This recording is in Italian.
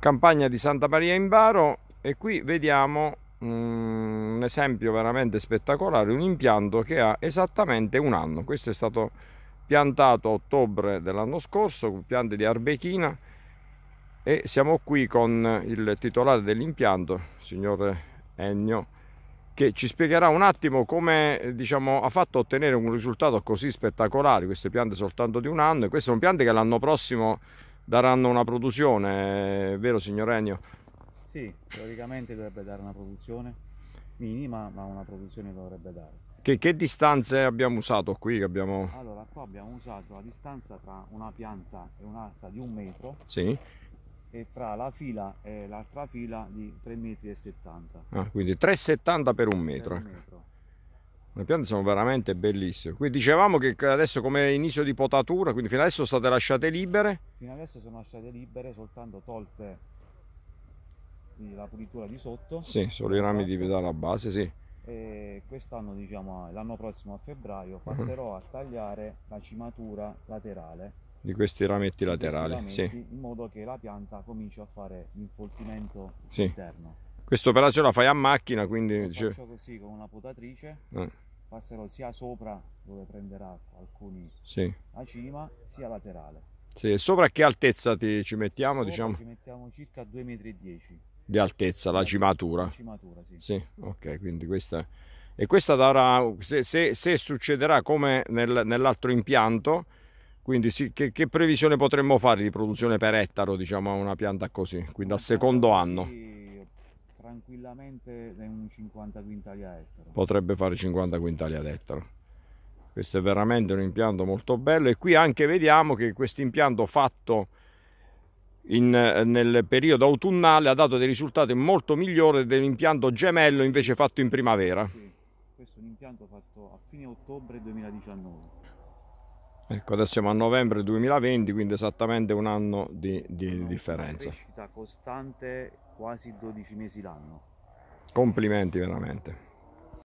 campagna di Santa Maria in Baro e qui vediamo un esempio veramente spettacolare, un impianto che ha esattamente un anno. Questo è stato piantato a ottobre dell'anno scorso con piante di arbechina e siamo qui con il titolare dell'impianto, signor Ennio, che ci spiegherà un attimo come diciamo, ha fatto ottenere un risultato così spettacolare, queste piante soltanto di un anno e queste sono piante che l'anno prossimo daranno una produzione, vero signor Regno? Sì, teoricamente dovrebbe dare una produzione minima, ma una produzione dovrebbe dare. Che, che distanze abbiamo usato qui? Abbiamo... Allora, qua abbiamo usato la distanza tra una pianta e un'altra di un metro. Sì e tra la fila e l'altra fila di 3,70 metri. Ah, quindi 3,70 per un metro. Per un ecco. metro. Le piante sono veramente bellissime. Qui dicevamo che adesso come inizio di potatura, quindi fino adesso state lasciate libere? Fino adesso sono lasciate libere, soltanto tolte la pulitura di sotto. Sì, solo i rami di esatto. dalla base, sì. E quest'anno, diciamo, l'anno prossimo a febbraio passerò uh -huh. a tagliare la cimatura laterale di questi rametti di laterali, questi rametti, sì. in modo che la pianta cominci a fare l'infoltimento sì. interno. Questa operazione la fai a macchina, quindi... Lo faccio così con una potatrice. Eh passerò sia sopra dove prenderà alcuni sì. la cima sia laterale sì, sopra che altezza ti, ci mettiamo? Sopra diciamo? Ci mettiamo circa 2,10 m Di altezza, la cimatura? La cimatura, sì. Sì, ok, quindi questa... E questa darà, se, se, se succederà come nel, nell'altro impianto, quindi sì, che, che, previsione potremmo fare di produzione per ettaro, diciamo, a una pianta così? Quindi al secondo anno? sì tranquillamente un 50 quintali a ettaro. Potrebbe fare 50 quintali ad ettaro. Questo è veramente un impianto molto bello e qui anche vediamo che questo impianto fatto in, nel periodo autunnale ha dato dei risultati molto migliori dell'impianto gemello invece fatto in primavera. Sì, questo è un impianto fatto a fine ottobre 2019. Ecco, adesso siamo a novembre 2020, quindi esattamente un anno di, di Una differenza. Una crescita costante quasi 12 mesi l'anno. Complimenti veramente.